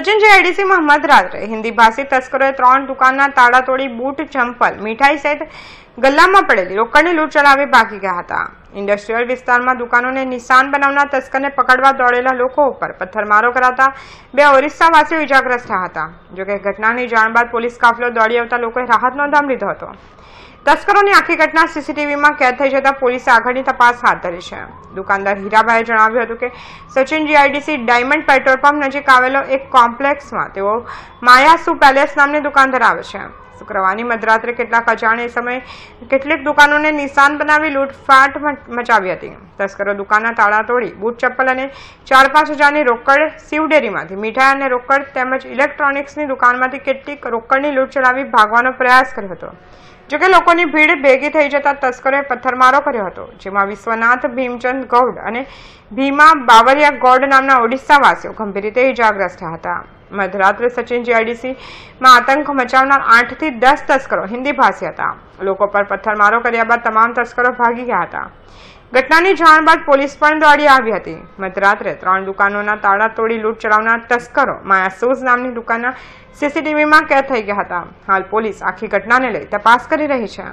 Sachin JIDC Mohammad રાત્રે હિન્દી ભાષી તસ્કરોએ ત્રણ દુકાનના તાળા તોડી બૂટ ચંપલ મીઠાઈ સહિત ગલ્લામાં પડેલી રોકડની લૂંટ ચલાવી ભાગી ગયા હતા ઇન્ડસ્ટ્રીયલ વિસ્તારમાં દુકાનોને નિશાન બનાવનાર તસ્કરને પકડવા દોડેલા લોકો ઉપર પથ્થરમારો કરાતા બે ઓરિસ્સાવાસીઓ ઇજાગ્રસ્ત થયા હતા જોકે ઘટનાની જાણ બાદ પોલીસ કાફલો દોડી આવતા લોકોએ રાહતનો દમ લીધો હતો તસ્કરોની આખી ઘટના સીસીટીવીમાં કેદ થઈ જતા પોલીસે આગળની તપાસ હાથ ધરી છે દુકાનદાર હીરાભાઈએ જણાવ્યું હતું કે Sachin GIDC diamond petrol pump નજીક આવેલો એક કોમ્પ્લેક્સમાં તેઓ માયાસુ પેલેસ નામની દુકાન ધરાવે છે શુક્રવારની મધરાત્રે કેટલાક અજાણે સમયે કેટલીક દુકાનોને નિશાન બનાવી લૂંટફાટ મચાવી હતી તસ્કરો દુકાનના તાળા તોડી બૂટ ચપ્પલ અને ચાર પાંચ હજારની રોકડ સીવડેરીમાંથી મીઠાઈ અને રોકડ તેમજ ઇલેક્ટ્રોનિક્સની દુકાનમાંથી કેટલીક રોકડની લૂંટ ચલાવી ભાગવાનો પ્રયાસ કર્યો હતો જોકે લોકોની ભીડ ભેગી થઈ જતા તસ્કરોએ પથ્થરમારો કર્યો હતો જેમાં વિશ્વનાથ ભીમચંદ ગૌડ અને ભીમા બાવરિયા ગૌડ નામના ઓડિશાવાસીઓ ગંભીર રીતે ઇજાગ્રસ્ત હતા મધરાત્રે સચિન જીઆઈડીસીમાં આતંક મચાવનાર આઠથી દસ તસ્કરો હિન્દી ભાષી હતા લોકો પર પથ્થરમારો કર્યા બાદ તમામ તસ્કરો ભાગી ગયા હતા ઘટનાની જાણ બાદ પોલીસ પણ દોડી આવી હતી મધરાત્રે ત્રણ દુકાનોના તાળા તોડી લૂંટ ચડાવનાર તસ્કરો માયાસોઝ નામની દુકાનના સીસીટીવીમાં કેદ થઈ ગયા હતા હાલ પોલીસ આખી ઘટનાને લઈ તપાસ કરી રહી છે